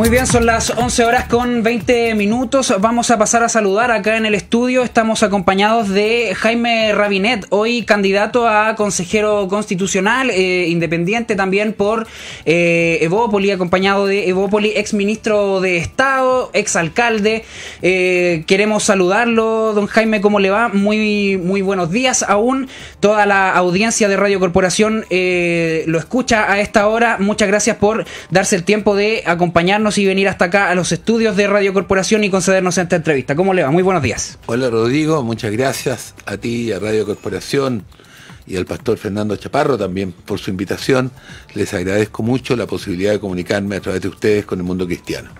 Muy bien, son las 11 horas con 20 minutos. Vamos a pasar a saludar acá en el estudio. Estamos acompañados de Jaime Rabinet, hoy candidato a consejero constitucional, eh, independiente también por eh, Evópoli, acompañado de Evópoli, ex ministro de Estado, ex alcalde. Eh, queremos saludarlo, don Jaime, ¿cómo le va? Muy, muy buenos días aún. Toda la audiencia de Radio Corporación eh, lo escucha a esta hora. Muchas gracias por darse el tiempo de acompañarnos y venir hasta acá a los estudios de Radio Corporación y concedernos esta entrevista. ¿Cómo le va? Muy buenos días. Hola Rodrigo, muchas gracias a ti, y a Radio Corporación y al pastor Fernando Chaparro también por su invitación. Les agradezco mucho la posibilidad de comunicarme a través de ustedes con el mundo cristiano.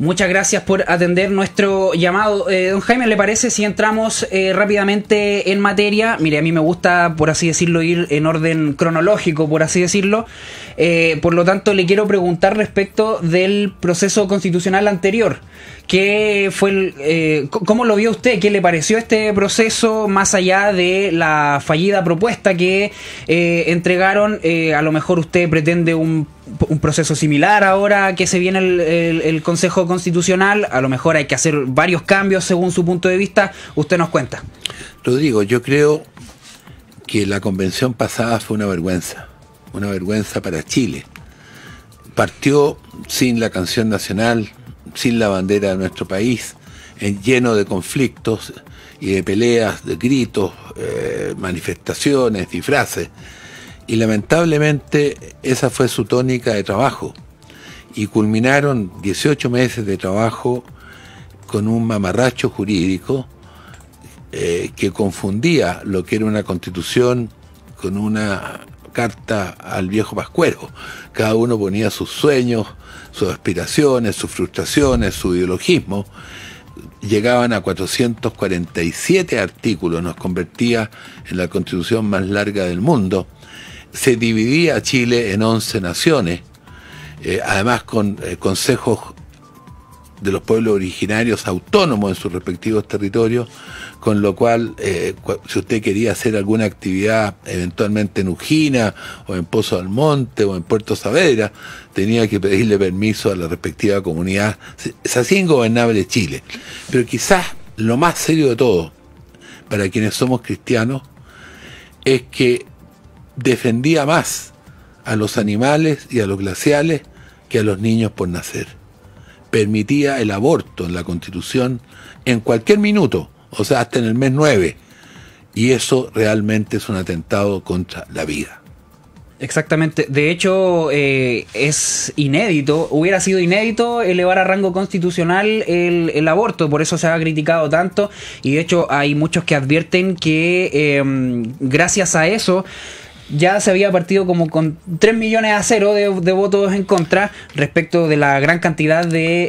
Muchas gracias por atender nuestro llamado. Eh, don Jaime, ¿le parece si entramos eh, rápidamente en materia? Mire, a mí me gusta, por así decirlo, ir en orden cronológico, por así decirlo. Eh, por lo tanto, le quiero preguntar respecto del proceso constitucional anterior. ¿Qué fue el, eh, ¿Cómo lo vio usted? ¿Qué le pareció este proceso más allá de la fallida propuesta que eh, entregaron? Eh, a lo mejor usted pretende un, proceso similar ahora que se viene el, el, Consejo Constitucional. A lo mejor hay que hacer varios cambios según su punto de vista. Usted nos cuenta. Rodrigo, yo creo que la convención pasada fue una vergüenza. Una vergüenza para Chile. Partió sin la canción nacional sin la bandera de nuestro país, en eh, lleno de conflictos y de peleas, de gritos, eh, manifestaciones, disfraces. Y lamentablemente esa fue su tónica de trabajo. Y culminaron 18 meses de trabajo con un mamarracho jurídico eh, que confundía lo que era una constitución con una carta al viejo Pascuero. Cada uno ponía sus sueños, sus aspiraciones, sus frustraciones, su ideologismo. Llegaban a 447 artículos, nos convertía en la constitución más larga del mundo. Se dividía Chile en 11 naciones, eh, además con eh, consejos de los pueblos originarios autónomos en sus respectivos territorios con lo cual eh, si usted quería hacer alguna actividad eventualmente en Ujina o en Pozo del Monte o en Puerto Saavedra, tenía que pedirle permiso a la respectiva comunidad. Es así ingobernable Chile. Pero quizás lo más serio de todo, para quienes somos cristianos, es que defendía más a los animales y a los glaciales que a los niños por nacer. Permitía el aborto en la constitución en cualquier minuto o sea, hasta en el mes 9. Y eso realmente es un atentado contra la vida. Exactamente. De hecho, eh, es inédito, hubiera sido inédito elevar a rango constitucional el, el, aborto, por eso se ha criticado tanto y de hecho hay muchos que advierten que em, gracias a eso ya se había partido como con 3 millones a cero de, votos en contra respecto de la gran cantidad de,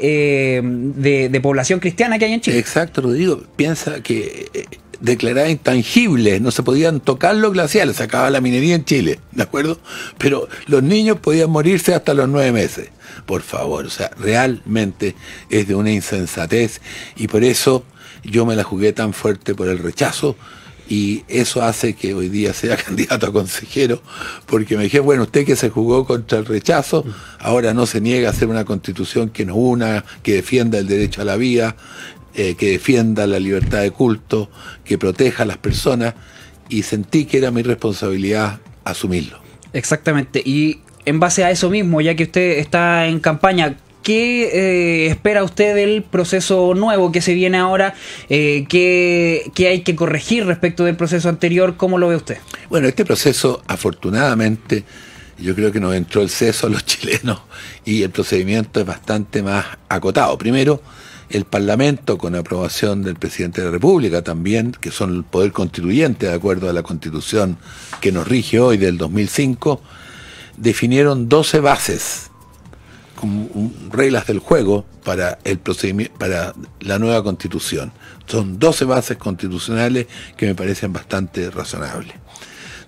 eh, población cristiana que hay en Chile. Exacto, lo digo. Piensa que eh, declaraba intangibles, intangible, no se podían tocar los glaciales, se la minería en Chile, ¿de acuerdo? Pero los niños podían morirse hasta los nueve meses, por favor, o sea, realmente es de una insensatez y por eso yo me la jugué tan fuerte por el rechazo y eso hace que hoy día sea candidato a consejero, porque me dije, bueno, usted que se jugó contra el rechazo, ahora no se niega a hacer una constitución que nos una, que defienda el derecho a la vida, eh, que defienda la libertad de culto, que proteja a las personas, y sentí que era mi responsabilidad asumirlo. Exactamente, y en base a eso mismo, ya que usted está en campaña, ¿qué eh, espera usted del proceso nuevo que se viene ahora? Eh, ¿qué, ¿qué, hay que corregir respecto del proceso anterior? ¿Cómo lo ve usted? Bueno, este proceso, afortunadamente, yo creo que nos entró el seso a los chilenos y el procedimiento es bastante más acotado. Primero, el Parlamento, con aprobación del presidente de la República también, que son el poder constituyente, de acuerdo a la constitución que nos rige hoy del 2005, definieron 12 bases reglas del juego para el procedimiento para la nueva constitución. Son 12 bases constitucionales que me parecen bastante razonables.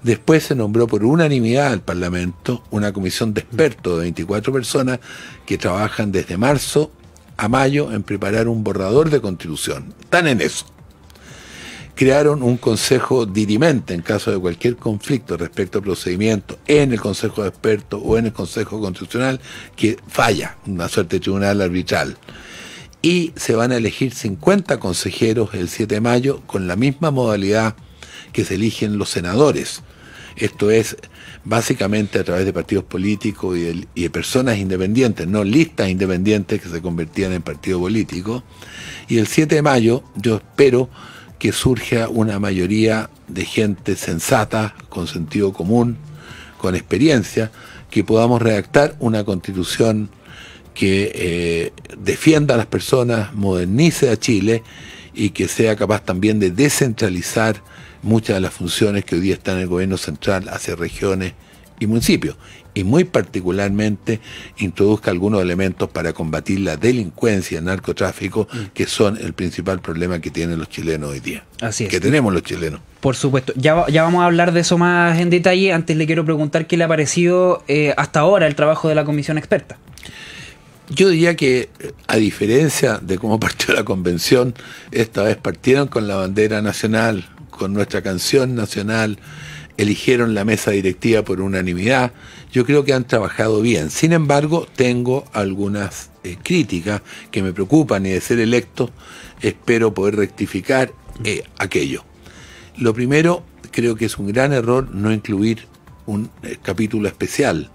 Después se nombró por unanimidad al Parlamento una comisión de expertos de 24 personas que trabajan desde marzo a mayo en preparar un borrador de constitución. Están en eso crearon un consejo dirimente en caso de cualquier conflicto respecto a procedimiento... en el consejo de expertos o en el consejo constitucional que falla, una suerte de tribunal arbitral. Y se van a elegir 50 consejeros el 7 de mayo con la misma modalidad que se eligen los senadores. Esto es básicamente a través de partidos políticos y de, y de, personas independientes, no listas independientes que se convertían en partido político. Y el 7 de mayo yo espero que surja una mayoría de gente sensata, con sentido común, con experiencia, que podamos redactar una constitución que eh, defienda a las personas, modernice a Chile y que sea capaz también de descentralizar muchas de las funciones que hoy día están en el gobierno central hacia regiones y municipios, y muy particularmente introduzca algunos elementos para combatir la delincuencia, el narcotráfico, mm. que son el principal problema que tienen los chilenos hoy día. Así es. Que tenemos los chilenos. Por supuesto. Ya, ya vamos a hablar de eso más en detalle. Antes le quiero preguntar qué le ha parecido eh, hasta ahora el trabajo de la comisión experta. Yo diría que, a diferencia de cómo partió la convención, esta vez partieron con la bandera nacional, con nuestra canción nacional, eligieron la mesa directiva por unanimidad. Yo creo que han trabajado bien. Sin embargo, tengo algunas eh, críticas que me preocupan y de ser electo espero poder rectificar eh, aquello. Lo primero, creo que es un gran error no incluir un eh, capítulo especial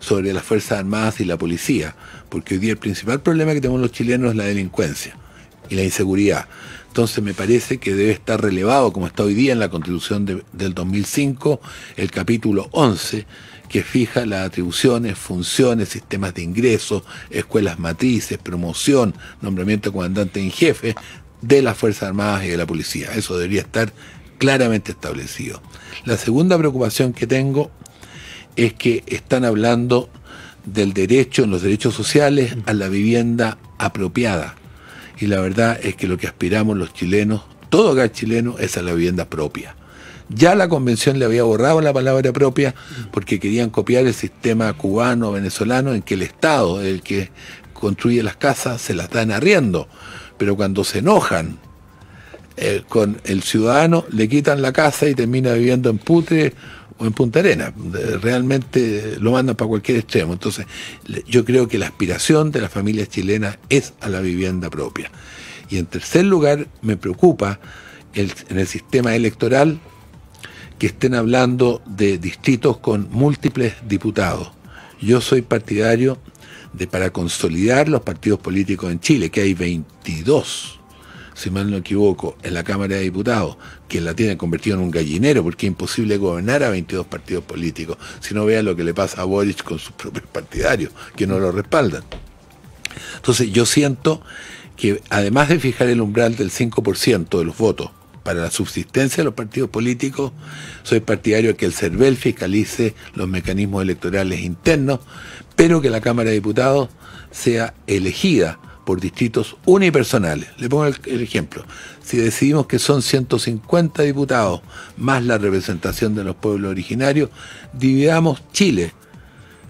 sobre las Fuerzas Armadas y la policía, porque hoy día el principal problema que tenemos los chilenos es la delincuencia y la inseguridad. Entonces me parece que debe estar relevado, como está hoy día en la Constitución del 2005, el capítulo 11, que fija las atribuciones, funciones, sistemas de ingresos, escuelas matrices, promoción, nombramiento de comandante en jefe de las Fuerzas Armadas y de la Policía. Eso debería estar claramente establecido. La segunda preocupación que tengo es que están hablando del derecho, en los derechos sociales, a la vivienda apropiada y la verdad es que lo que aspiramos los chilenos, todo hogar chileno, es a la vivienda propia. Ya la convención le había borrado la palabra propia porque querían copiar el sistema cubano, venezolano, en que el Estado, el que construye las casas, se las dan arriendo. Pero cuando se enojan eh, con el ciudadano, le quitan la casa y termina viviendo en putre o en Punta Arena. Realmente lo mandan para cualquier extremo. Entonces, yo creo que la aspiración de las familias chilenas es a la vivienda propia. Y en tercer lugar, me preocupa en el sistema electoral que estén hablando de distritos con múltiples diputados. Yo soy partidario de para consolidar los partidos políticos en Chile, que hay 22 si mal no equivoco, en la Cámara de Diputados, que la tiene convertida en un gallinero, porque es imposible gobernar a 22 partidos políticos, si no vean lo que le pasa a Boric con sus propios partidarios, que no lo respaldan. Entonces yo siento que además de fijar el umbral del 5% de los votos para la subsistencia de los partidos políticos, soy partidario de que el CERVEL fiscalice los mecanismos electorales internos, pero que la Cámara de Diputados sea elegida por distritos unipersonales. Le pongo el, ejemplo. Si decidimos que son 150 diputados más la representación de los pueblos originarios, dividamos Chile,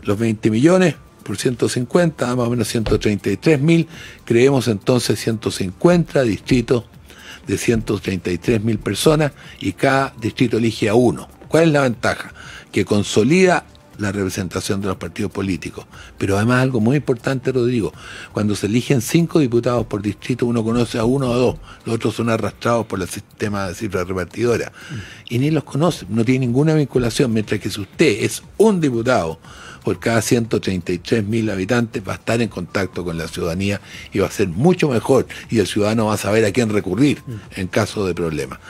los 20 millones por 150, más o menos 133 mil, creemos entonces 150 distritos de 133 mil personas y cada distrito elige a uno. ¿Cuál es la ventaja? Que consolida la representación de los partidos políticos. Pero además algo muy importante, Rodrigo, cuando se eligen cinco diputados por distrito, uno conoce a uno o dos, los otros son arrastrados por el sistema de cifra repartidora. Mm. Y ni los conoce, no tiene ninguna vinculación, mientras que si usted es un diputado por cada 133.000 mil habitantes, va a estar en contacto con la ciudadanía y va a ser mucho mejor y el ciudadano va a saber a quién recurrir mm. en caso de problema.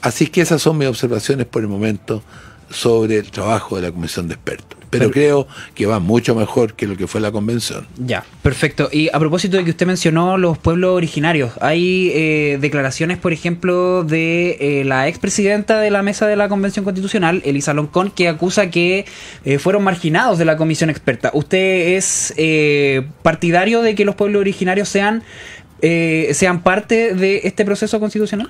Así que esas son mis observaciones por el momento sobre el trabajo de la Comisión de Expertos. Pero creo que va mucho mejor que lo que fue la convención. Ya, perfecto. Y a propósito de que usted mencionó los pueblos originarios, hay eh, declaraciones, por ejemplo, de eh, la expresidenta de la mesa de la convención constitucional, Elisa Loncón, que acusa que eh, fueron marginados de la comisión experta. ¿Usted es partidario de que los pueblos originarios sean, sean parte de este proceso constitucional?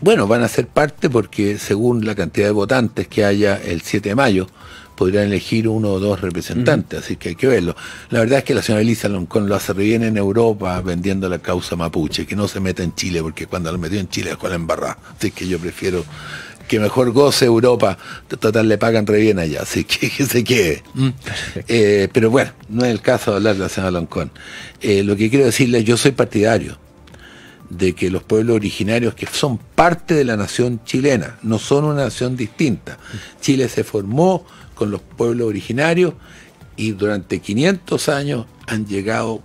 Bueno, van a ser parte porque según la cantidad de votantes que haya el 7 de mayo, podrían elegir uno o dos representantes, así que hay que verlo. La verdad es que la señora Elisa Loncón lo hace bien en Europa vendiendo la causa mapuche, que no se meta en Chile, porque cuando lo metió en Chile cual la embarrada. Así que yo prefiero que mejor goce Europa, total le pagan re bien allá, así que, que se quede. Mm. Eh, pero bueno, no es el caso de hablar de la señora Loncón. Eh, lo que quiero decirle, yo soy partidario de que los pueblos originarios que son parte de la nación chilena, no son una nación distinta. Chile se formó con los pueblos originarios y durante 500 años han llegado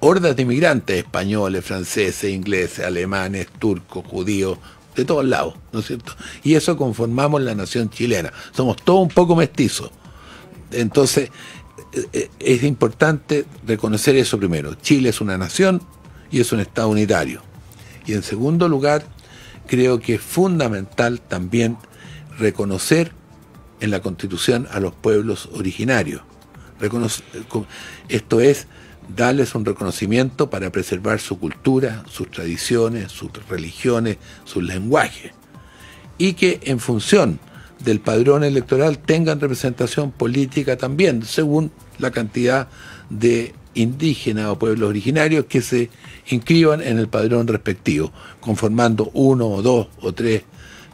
hordas de inmigrantes españoles, franceses, ingleses, alemanes, turcos, judíos, de todos lados, ¿no es cierto? Y eso conformamos la nación chilena. Somos todos un poco mestizos. Entonces, eh, eh, es importante reconocer eso primero. Chile es una nación y es un Estado unitario. Y en segundo lugar, creo que es fundamental también reconocer en la Constitución a los pueblos originarios. Eh, esto es darles un reconocimiento para preservar su cultura, sus tradiciones, sus religiones, sus lenguajes. Y que en función del padrón electoral tengan representación política también, según la cantidad de indígenas o pueblos originarios que se inscriban en el padrón respectivo, conformando uno o dos o tres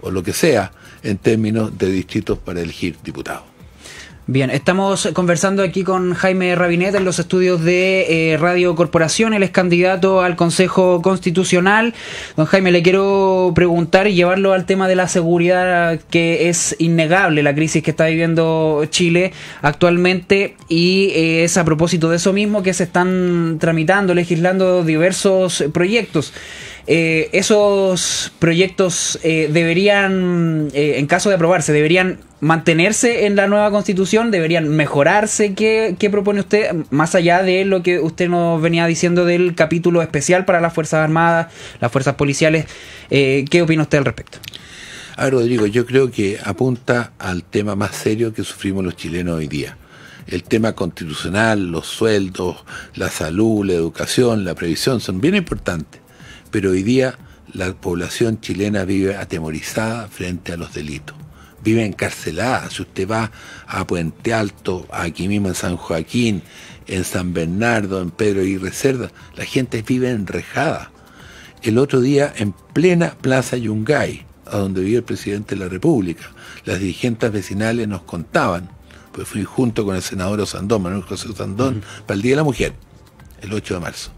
o lo que sea en términos de distritos para elegir diputados. Bien, estamos conversando aquí con Jaime Rabinet en los estudios de eh, Radio Corporación, él es candidato al Consejo Constitucional. Don Jaime, le quiero preguntar y llevarlo al tema de la seguridad, que es innegable la crisis que está viviendo Chile actualmente y eh, es a propósito de eso mismo que se están tramitando, legislando diversos proyectos. Eh, esos proyectos eh, deberían, eh, en caso de aprobarse, deberían mantenerse en la nueva constitución, deberían mejorarse. ¿Qué, ¿Qué, propone usted, más allá de lo que usted nos venía diciendo del capítulo especial para las Fuerzas Armadas, las Fuerzas Policiales? ¿Qué opina usted al respecto? A ver, Rodrigo, yo creo que apunta al tema más serio que sufrimos los chilenos hoy día el tema constitucional, los sueldos, la salud, la educación, la previsión, son bien importantes pero hoy día la población chilena vive atemorizada frente a los delitos. Vive encarcelada. Si usted va a Puente Alto, aquí mismo en San Joaquín, en San Bernardo, en Pedro y Reserda, la gente vive enrejada. El otro día, en plena Plaza Yungay, a donde vive el presidente de la República, las dirigentes vecinales nos contaban, pues fui junto con el senador Osandón, Manuel José Osandón, para el Día de la Mujer, el 8 de marzo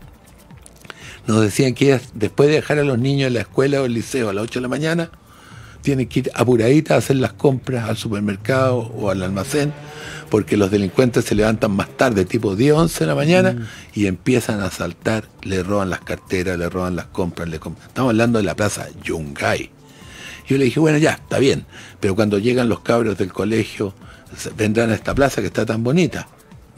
nos decían que después de dejar a los niños en la escuela o el liceo a las 8 de la mañana, tienen que ir apuraditas a hacer las compras al supermercado o al almacén, porque los delincuentes se levantan más tarde, tipo 10, 11 de la mañana, mm. y empiezan a asaltar, le roban las carteras, le roban las compras. Le Estamos hablando de la plaza Yungay. Yo le dije, bueno, ya, está bien, pero cuando llegan los cabros del colegio, vendrán a esta plaza que está tan bonita.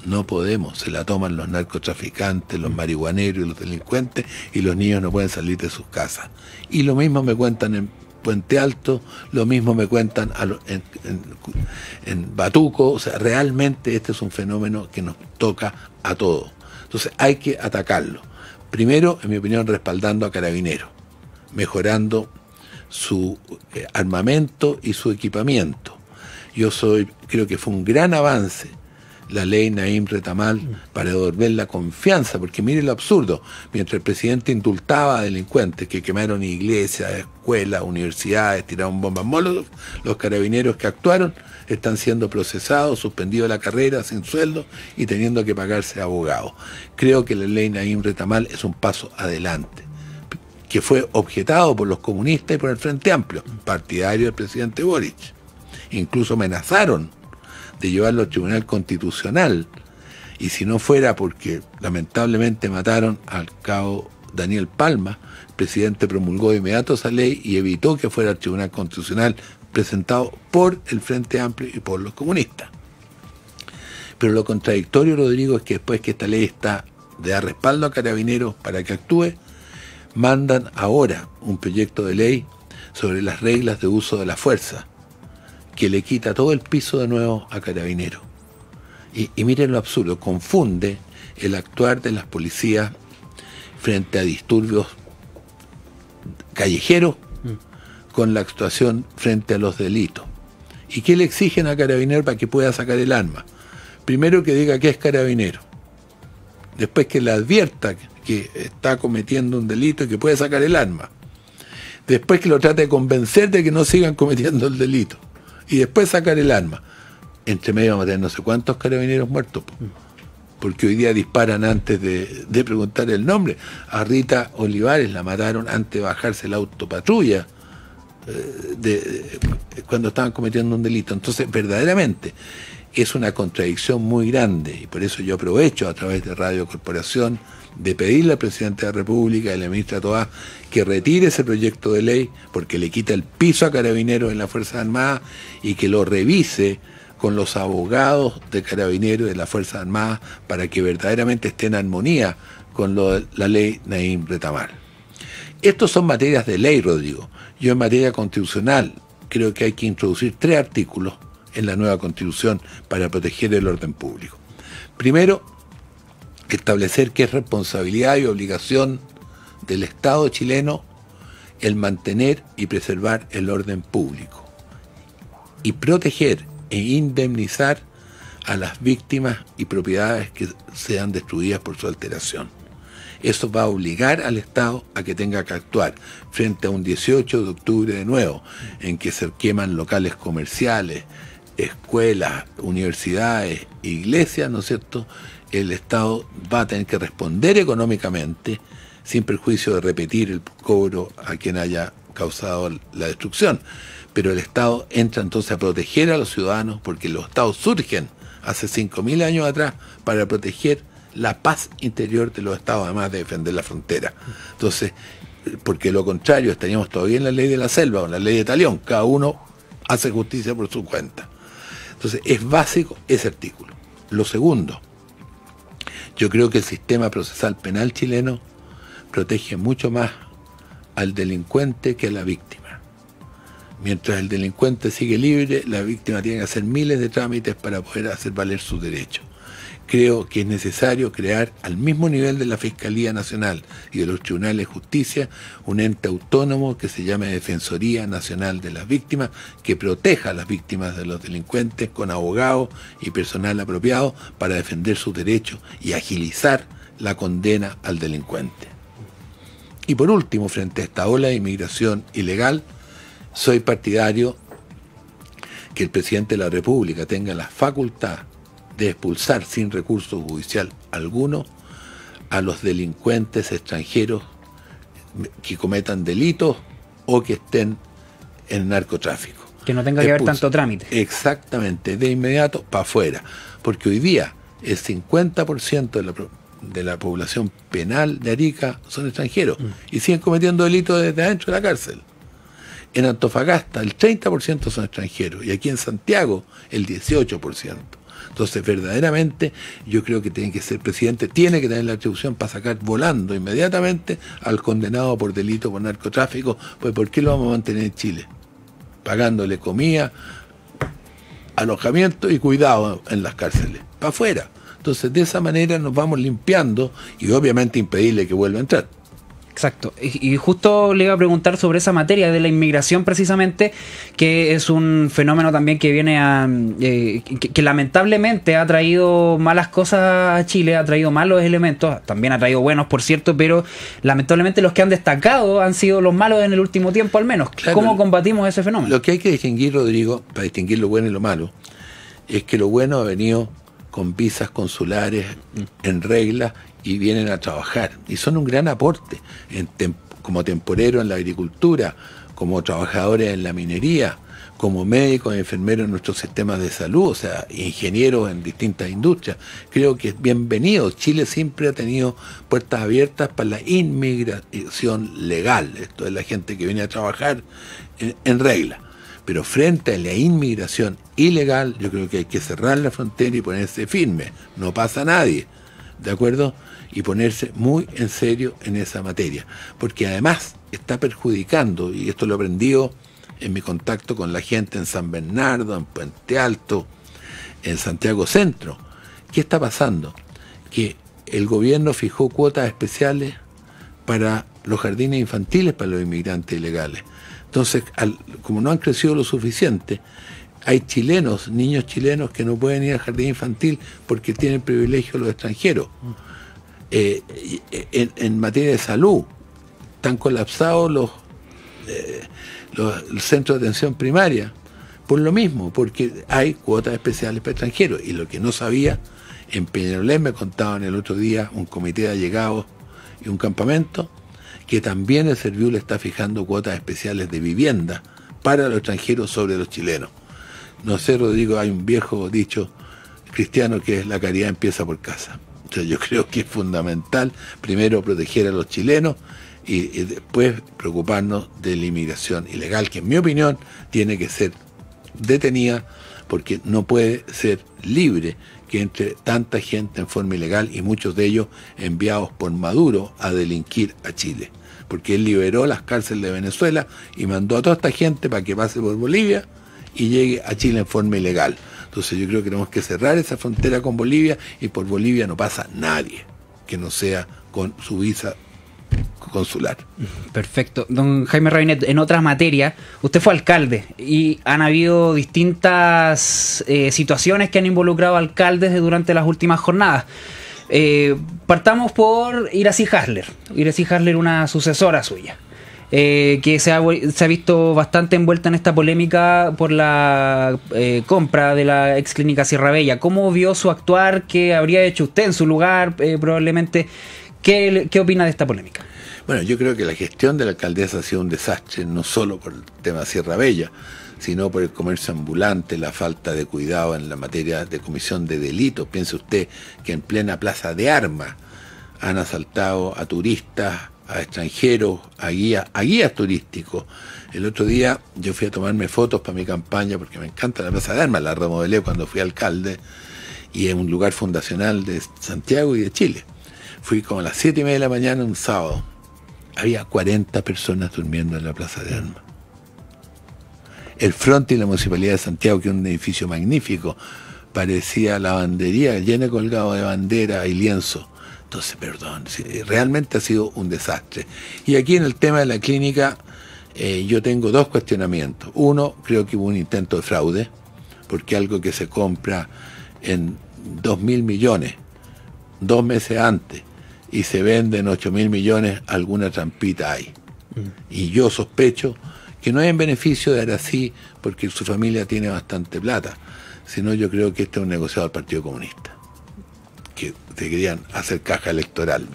No podemos, se la toman los narcotraficantes, los marihuaneros, los delincuentes y los niños no pueden salir de sus casas. Y lo mismo me cuentan en Puente Alto, lo mismo me cuentan en, en, Batuco, o sea, realmente este es un fenómeno que nos toca a todos. Entonces hay que atacarlo. Primero, en mi opinión, respaldando a carabineros, mejorando su eh, armamento y su equipamiento. Yo soy, creo que fue un gran avance la ley Naim Retamal para devolver la confianza, porque mire lo absurdo, mientras el presidente indultaba a delincuentes que quemaron iglesias, escuelas, universidades, tiraron bombas molotov, los carabineros que actuaron están siendo procesados, suspendidos de la carrera, sin sueldo y teniendo que pagarse abogados. Creo que la ley Naim Retamal es un paso adelante que fue objetado por los comunistas y por el Frente Amplio, partidario del presidente Boric. Incluso amenazaron de llevarlo al Tribunal Constitucional. Y si no fuera porque lamentablemente mataron al cabo Daniel Palma, el presidente promulgó de inmediato esa ley y evitó que fuera al Tribunal Constitucional presentado por el Frente Amplio y por los comunistas. Pero lo contradictorio, Rodrigo, es que después que esta ley está de dar respaldo a carabineros para que actúe, mandan ahora un proyecto de ley sobre las reglas de uso de la fuerza, que le quita todo el piso de nuevo a Carabinero. Y, miren lo absurdo, confunde el actuar de las policías frente a disturbios callejeros mm. con la actuación frente a los delitos. ¿Y qué le exigen a Carabinero para que pueda sacar el arma? Primero que diga que es carabinero. Después que le advierta que está cometiendo un delito y que puede sacar el arma. Después que lo trate de convencer de que no sigan cometiendo el delito y después sacar el arma. Entre medio vamos a tener no sé cuántos carabineros muertos, porque hoy día disparan antes de, preguntar el nombre. A Rita Olivares la mataron antes de bajarse la autopatrulla. Eh, eh, cuando estaban cometiendo un delito. Entonces, verdaderamente, es una contradicción muy grande y por eso yo aprovecho a través de Radio Corporación, de pedirle al presidente de la República y a la ministra Toá que retire ese proyecto de ley porque le quita el piso a carabineros en la Fuerza Armada y que lo revise con los abogados de carabineros de la Fuerza Armada para que verdaderamente esté en armonía con la ley Naim Retamar. Estos son materias de ley, Rodrigo. Yo en materia constitucional creo que hay que introducir tres artículos en la nueva constitución para proteger el orden público. Primero, establecer que es responsabilidad y obligación del Estado chileno el mantener y preservar el orden público y proteger e indemnizar a las víctimas y propiedades que sean destruidas por su alteración. Eso va a obligar al Estado a que tenga que actuar frente a un 18 de octubre de nuevo, en que se queman locales comerciales, escuelas, universidades, iglesias, ¿no es cierto? El Estado va a tener que responder económicamente sin perjuicio de repetir el cobro a quien haya causado la destrucción. Pero el Estado entra entonces a proteger a los ciudadanos porque los Estados surgen hace 5.000 años atrás para proteger la paz interior de los Estados, además de defender la frontera. Entonces, porque lo contrario, estaríamos todavía en la ley de la selva o en la ley de talión, cada uno hace justicia por su cuenta. Entonces, es básico ese artículo. Lo segundo, yo creo que el sistema procesal penal chileno protege mucho más al delincuente que a la víctima. Mientras el delincuente sigue libre, la víctima tiene que hacer miles de trámites para poder hacer valer su derechos. Creo que es necesario crear al mismo nivel de la Fiscalía Nacional y de los Tribunales de Justicia un ente autónomo que se llame Defensoría Nacional de las Víctimas, que proteja a las víctimas de los delincuentes con abogados y personal apropiado para defender sus derechos y agilizar la condena al delincuente. Y por último, frente a esta ola de inmigración ilegal, soy partidario que el presidente de la República tenga la facultad de expulsar sin recurso judicial alguno a los delincuentes extranjeros que cometan delitos o que estén en narcotráfico. Que no tenga que haber tanto trámite. Exactamente, de inmediato para afuera. Porque hoy día el 50% de la, de la población penal de Arica son extranjeros mm. y siguen cometiendo delitos desde adentro de la cárcel. En Antofagasta el 30% son extranjeros y aquí en Santiago el 18%. Entonces, verdaderamente, yo creo que tiene que ser presidente, tiene que tener la atribución para sacar volando inmediatamente al condenado por delito por narcotráfico, pues ¿por qué lo vamos a mantener en Chile? Pagándole comida, alojamiento y cuidado en las cárceles, para afuera. Entonces, de esa manera nos vamos limpiando y obviamente impedirle que vuelva a entrar. Exacto. Y, justo le iba a preguntar sobre esa materia de la inmigración precisamente, que es un fenómeno también que viene a... Mm, eh, que, lamentablemente ha traído malas cosas a Chile, ha traído malos elementos, también ha traído buenos, por cierto, pero lamentablemente los que han destacado han sido los malos en el último tiempo al menos. ¿Cómo combatimos ese fenómeno? Lo que hay que distinguir, Rodrigo, para distinguir lo bueno y lo malo, es que lo bueno ha venido con visas consulares en regla y vienen a trabajar. Y son un gran aporte como temporeros en la agricultura, como trabajadores en la minería, como médicos, enfermeros en nuestros sistemas de salud, o sea, ingenieros en distintas industrias. Creo que es bienvenido. Chile siempre ha tenido puertas abiertas para la inmigración legal, esto es la gente que viene a trabajar en, regla. Pero frente a la inmigración ilegal, yo creo que hay que cerrar la frontera y ponerse firme. No pasa nadie. ¿De acuerdo? y ponerse muy en serio en esa materia, porque además está perjudicando, y esto lo he en mi contacto con la gente en San Bernardo, en Puente Alto, en Santiago Centro. ¿Qué está pasando? Que el gobierno fijó cuotas especiales para los jardines infantiles para los inmigrantes ilegales. Entonces, como no han crecido lo suficiente, hay chilenos, niños chilenos que no pueden ir al jardín infantil porque tienen privilegio los extranjeros. Eh, en, materia de salud. Están colapsados eh, los, centros de atención primaria por lo mismo, porque hay cuotas especiales para extranjeros. Y lo que no sabía, en Peñalolén me contaban el otro día un comité de allegados y un campamento, que también el Serviu le está fijando cuotas especiales de vivienda para los extranjeros sobre los chilenos. No sé, Rodrigo, hay un viejo dicho cristiano que es la caridad empieza por casa yo creo que es fundamental primero proteger a los chilenos y después preocuparnos de la inmigración ilegal, que en mi opinión tiene que ser detenida porque no puede ser libre que entre tanta gente en forma ilegal y muchos de ellos enviados por Maduro a delinquir a Chile. Porque él liberó las cárceles de Venezuela y mandó a toda esta gente para que pase por Bolivia y llegue a Chile en forma ilegal. Entonces yo creo que tenemos que cerrar esa frontera con Bolivia y por Bolivia no pasa nadie que no sea con su visa consular. Perfecto. Don Jaime Rabinet, en otras materias, usted fue alcalde y han habido distintas eh, situaciones que han involucrado alcaldes durante las últimas jornadas. Eh, partamos por Iracy Hasler. Iracy Hasler, una sucesora suya. Eh, que se ha, se ha, visto bastante envuelta en esta polémica por la eh, compra de la ex clínica Sierra Bella. ¿Cómo vio su actuar? ¿Qué habría hecho usted en su lugar? Eh, probablemente. ¿Qué, ¿Qué opina de esta polémica? Bueno, yo creo que la gestión de la alcaldesa ha sido un desastre, no solo por el tema Sierra Bella, sino por el comercio ambulante, la falta de cuidado en la materia de comisión de delitos. Piense usted que en plena plaza de armas han asaltado a turistas, a extranjeros, a guías, a guías turísticos. El otro día yo fui a tomarme fotos para mi campaña, porque me encanta la Plaza de Armas, la remodelé cuando fui alcalde, y es un lugar fundacional de Santiago y de Chile. Fui como a las 7 y media de la mañana un sábado. Había 40 personas durmiendo en la Plaza de Armas. El front y la Municipalidad de Santiago, que es un edificio magnífico, parecía la bandería llena colgado de bandera y lienzo. Entonces, perdón, realmente ha sido un desastre. Y aquí en el tema de la clínica, eh, yo tengo dos cuestionamientos. Uno, creo que hubo un intento de fraude, porque algo que se compra en 2 mil millones, dos meses antes, y se vende en 8 mil millones, alguna trampita hay. Mm. Y yo sospecho que no es en beneficio de Arací porque su familia tiene bastante plata, sino yo creo que este es un negociado del Partido Comunista querían hacer caja electoral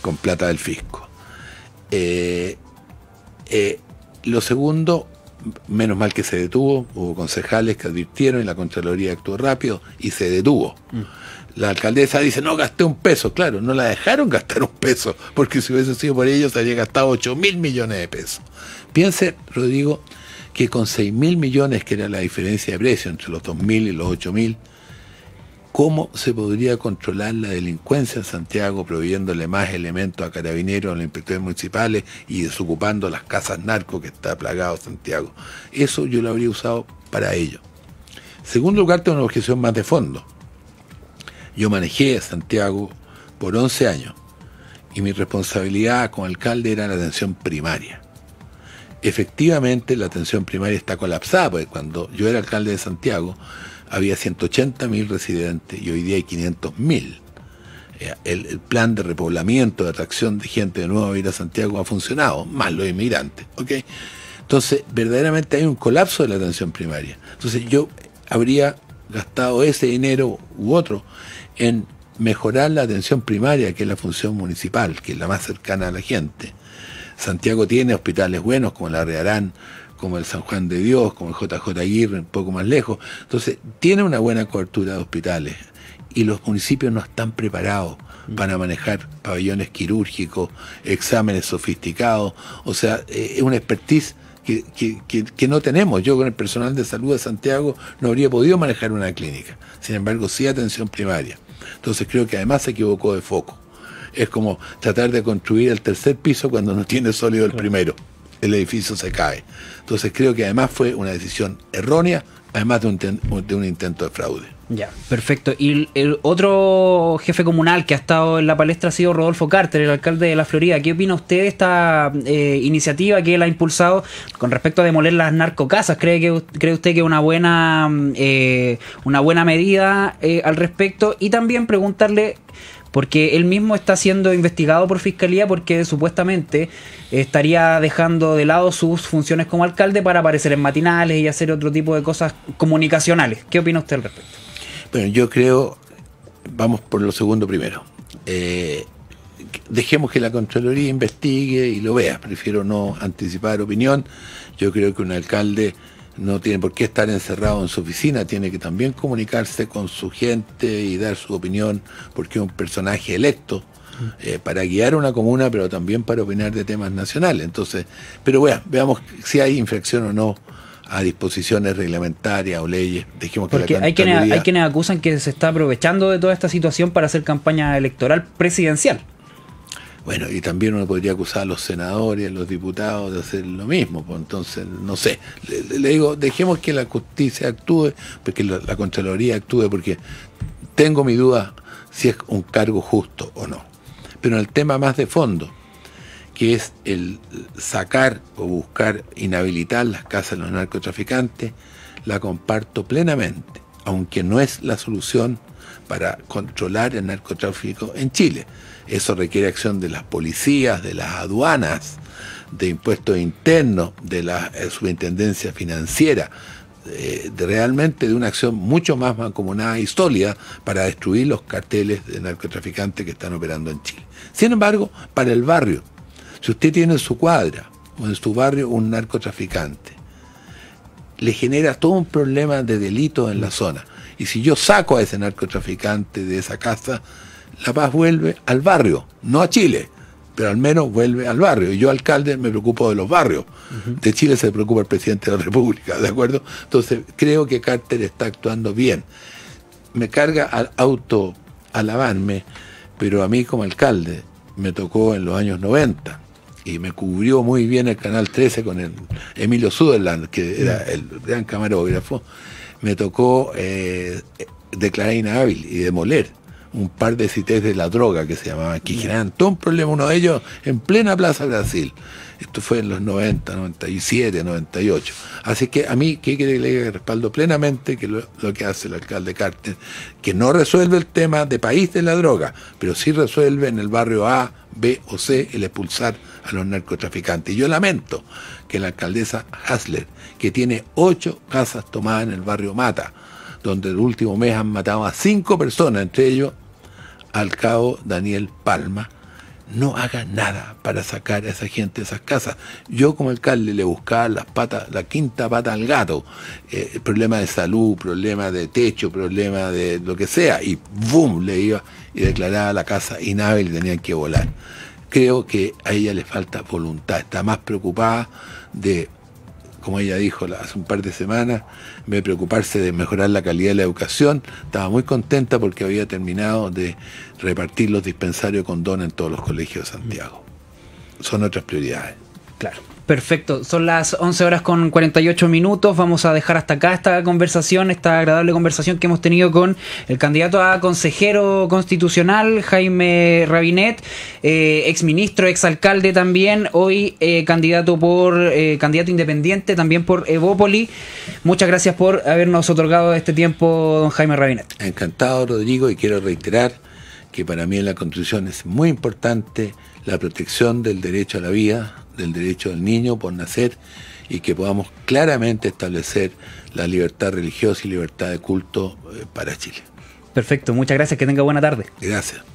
con plata del fisco. Eh, eh, lo segundo, menos mal que se detuvo, hubo concejales que advirtieron y la Contraloría actuó rápido y se detuvo. Mm. La alcaldesa dice, no gasté un peso, claro, no la dejaron gastar un peso, porque si hubiese sido por ellos se habría gastado 8 mil millones de pesos. Piense, Rodrigo, que con 6 mil millones, que era la diferencia de precio entre los 2 mil y los 8 mil, ¿Cómo se podría controlar la delincuencia en Santiago prohibiéndole más elementos a carabineros, a los inspectores municipales y desocupando las casas narco que está plagado Santiago? Eso yo lo habría usado para ello. Segundo lugar, tengo una objeción más de fondo. Yo manejé Santiago por 11 años y mi responsabilidad como alcalde era la atención primaria. Efectivamente, la atención primaria está colapsada, porque cuando yo era alcalde de Santiago, había 180.000 residentes y hoy día hay 500.000. Eh, el, el, plan de repoblamiento, de atracción de gente de nuevo a ir a Santiago ha funcionado, más los inmigrantes. ¿okay? Entonces, verdaderamente hay un colapso de la atención primaria. Entonces, yo habría gastado ese dinero u otro en mejorar la atención primaria, que es la función municipal, que es la más cercana a la gente. Santiago tiene hospitales buenos como la Rearán, como el San Juan de Dios, como el JJ Aguirre, un poco más lejos. Entonces, tiene una buena cobertura de hospitales y los municipios no están preparados mm. para manejar pabellones quirúrgicos, exámenes sofisticados, o sea, eh, es una expertise que, que, que, no tenemos. Yo con el personal de salud de Santiago no habría podido manejar una clínica. Sin embargo, sí atención primaria. Entonces creo que además se equivocó de foco. Es como tratar de construir el tercer piso cuando no tiene sólido el primero el edificio se cae. Entonces creo que además fue una decisión errónea, además de un, de un intento de fraude. Ya, perfecto. Y el, otro jefe comunal que ha estado en la palestra ha sido Rodolfo Carter, el alcalde de la Florida. ¿Qué opina usted de esta eh, iniciativa que él ha impulsado con respecto a demoler las narcocasas? ¿Cree, que, cree usted que es una buena, eh, una buena medida eh, al respecto? Y también preguntarle porque él mismo está siendo investigado por fiscalía porque supuestamente estaría dejando de lado sus funciones como alcalde para aparecer en matinales y hacer otro tipo de cosas comunicacionales. ¿Qué opina usted al respecto? Bueno, yo creo, vamos por lo segundo primero. Eh, dejemos que la Contraloría investigue y lo vea. Prefiero no anticipar opinión. Yo creo que un alcalde no tiene por qué estar encerrado en su oficina, tiene que también comunicarse con su gente y dar su opinión, porque es un personaje electo mm. eh, para guiar una comuna, pero también para opinar de temas nacionales. Entonces, pero bueno, veamos si hay infracción o no a disposiciones reglamentarias o leyes. Dejemos que Porque hay, hay quienes acusan que se está aprovechando de toda esta situación para hacer campaña electoral presidencial. Bueno, y también uno podría acusar a los senadores, a los diputados de hacer lo mismo. Pues entonces, no sé. Le, digo, dejemos que la justicia actúe, porque la, Contraloría actúe, porque tengo mi duda si es un cargo justo o no. Pero el tema más de fondo, que es el sacar o buscar inhabilitar las casas de los narcotraficantes, la comparto plenamente, aunque no es la solución para controlar el narcotráfico en Chile. Eso requiere acción de las policías, de las aduanas, de impuestos internos, de la eh, subintendencia financiera, eh, realmente de una acción mucho más mancomunada y sólida para destruir los carteles de narcotraficantes que están operando en Chile. Sin embargo, para el barrio, si usted tiene en su cuadra o en su barrio un narcotraficante, le genera todo un problema de delito en la zona. Y si yo saco a ese narcotraficante de esa casa, la paz vuelve al barrio, no a Chile, pero al menos vuelve al barrio. Y yo, alcalde, me preocupo de los barrios. De Chile se preocupa el presidente de la República, ¿de acuerdo? Entonces, creo que Carter está actuando bien. Me carga al auto alabarme, pero a mí como alcalde me tocó en los años 90 y me cubrió muy bien el Canal 13 con el Emilio Sutherland, que era mm. el gran camarógrafo me tocó eh, declarar inhábil y demoler un par de cités de la droga que se llamaban, que generaban todo un problema, uno de ellos en plena Plaza Brasil. Esto fue en los 90, 97, 98. Así que a mí, ¿qué que le diga? Respaldo plenamente que lo, que hace el alcalde Carter, que no resuelve el tema de país de la droga, pero sí resuelve en el barrio A, B o C el expulsar a los narcotraficantes. Y yo lamento que la alcaldesa Hasler, que tiene ocho casas tomadas en el barrio Mata, donde el último mes han matado a cinco personas, entre ellos al cabo Daniel Palma no haga nada para sacar a esa gente de esas casas. Yo como alcalde le buscaba las patas, la quinta pata al gato, Problemas eh, problema de salud, problema de techo, problema de lo que sea, y boom, le iba y declaraba la casa inhábil y tenían que volar. Creo que a ella le falta voluntad, está más preocupada de como ella dijo hace un par de semanas, de preocuparse de mejorar la calidad de la educación. Estaba muy contenta porque había terminado de repartir los dispensarios con don en todos los colegios de Santiago. Son otras prioridades. Claro. Perfecto, son las 11 horas con 48 minutos. Vamos a dejar hasta acá esta conversación, esta agradable conversación que hemos tenido con el candidato a consejero constitucional, Jaime Rabinet, eh, ministro, ex alcalde también, hoy eh, candidato por eh, candidato independiente, también por Evópoli. Muchas gracias por habernos otorgado este tiempo, don Jaime Rabinet. Encantado, Rodrigo, y quiero reiterar que para mí en la Constitución es muy importante la protección del derecho a la vida del derecho del niño por nacer y que podamos claramente establecer la libertad religiosa y libertad de culto eh, para Chile. Perfecto, muchas gracias, que tenga buena tarde. Gracias.